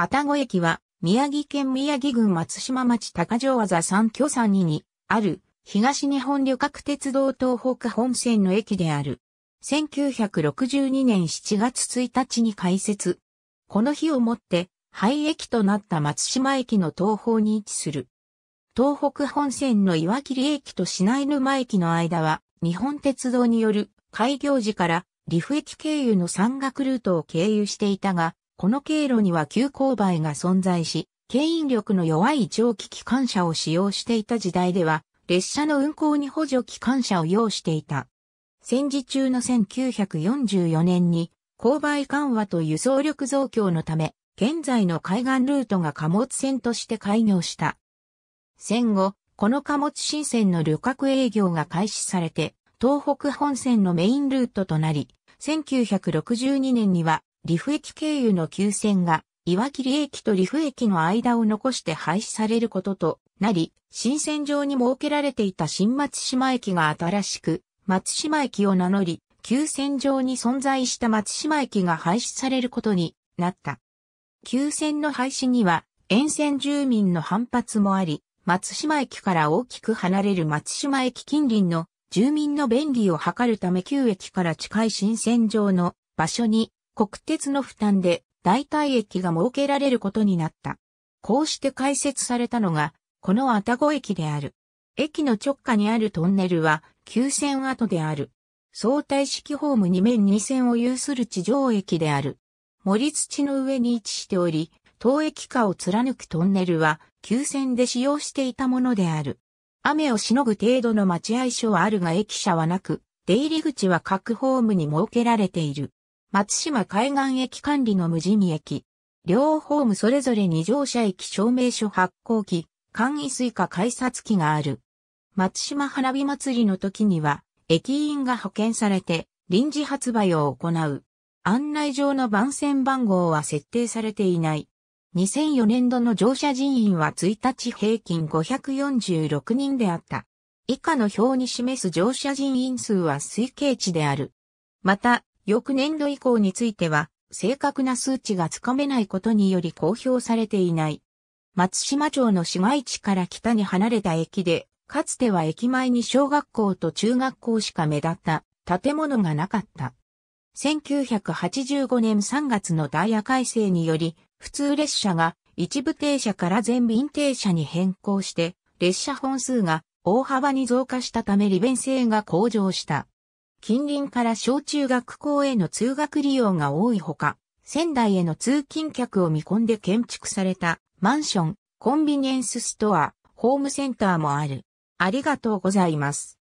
愛宕駅は、宮城県宮城郡松島町高城技三居三にに、ある、東日本旅客鉄道東北本線の駅である。1962年7月1日に開設。この日をもって、廃駅となった松島駅の東方に位置する。東北本線の岩切駅と市内沼駅の間は、日本鉄道による開業時から、リフ駅経由の山岳ルートを経由していたが、この経路には急勾配が存在し、牽引力の弱い蒸気機関車を使用していた時代では、列車の運行に補助機関車を要していた。戦時中の1944年に、勾配緩和と輸送力増強のため、現在の海岸ルートが貨物船として開業した。戦後、この貨物新線の旅客営業が開始されて、東北本線のメインルートとなり、1962年にはリフ駅経由の急線が、岩切駅とリフ駅の間を残して廃止されることとなり、新線上に設けられていた新松島駅が新しく、松島駅を名乗り、急線上に存在した松島駅が廃止されることになった。急線の廃止には、沿線住民の反発もあり、松島駅から大きく離れる松島駅近隣の住民の便利を図るため旧駅から近い新線上の場所に国鉄の負担で代替駅が設けられることになった。こうして開設されたのが、この愛宕駅である。駅の直下にあるトンネルは、旧線跡である。相対式ホーム2面2線を有する地上駅である。森土の上に位置しており、当駅下を貫くトンネルは、旧線で使用していたものである。雨をしのぐ程度の待合所はあるが駅舎はなく、出入り口は各ホームに設けられている。松島海岸駅管理の無人駅。両ホームそれぞれに乗車駅証明書発行機、簡易水化改札機がある。松島花火祭りの時には、駅員が派遣されて、臨時発売を行う。案内上の番線番号は設定されていない。2004年度の乗車人員は1日平均546人であった。以下の表に示す乗車人員数は推計値である。また、翌年度以降については、正確な数値がつかめないことにより公表されていない。松島町の市街地から北に離れた駅で、かつては駅前に小学校と中学校しか目立った建物がなかった。1985年3月のダイヤ改正により、普通列車が一部停車から全便停車に変更して、列車本数が大幅に増加したため利便性が向上した。近隣から小中学校への通学利用が多いほか、仙台への通勤客を見込んで建築されたマンション、コンビニエンスストア、ホームセンターもある。ありがとうございます。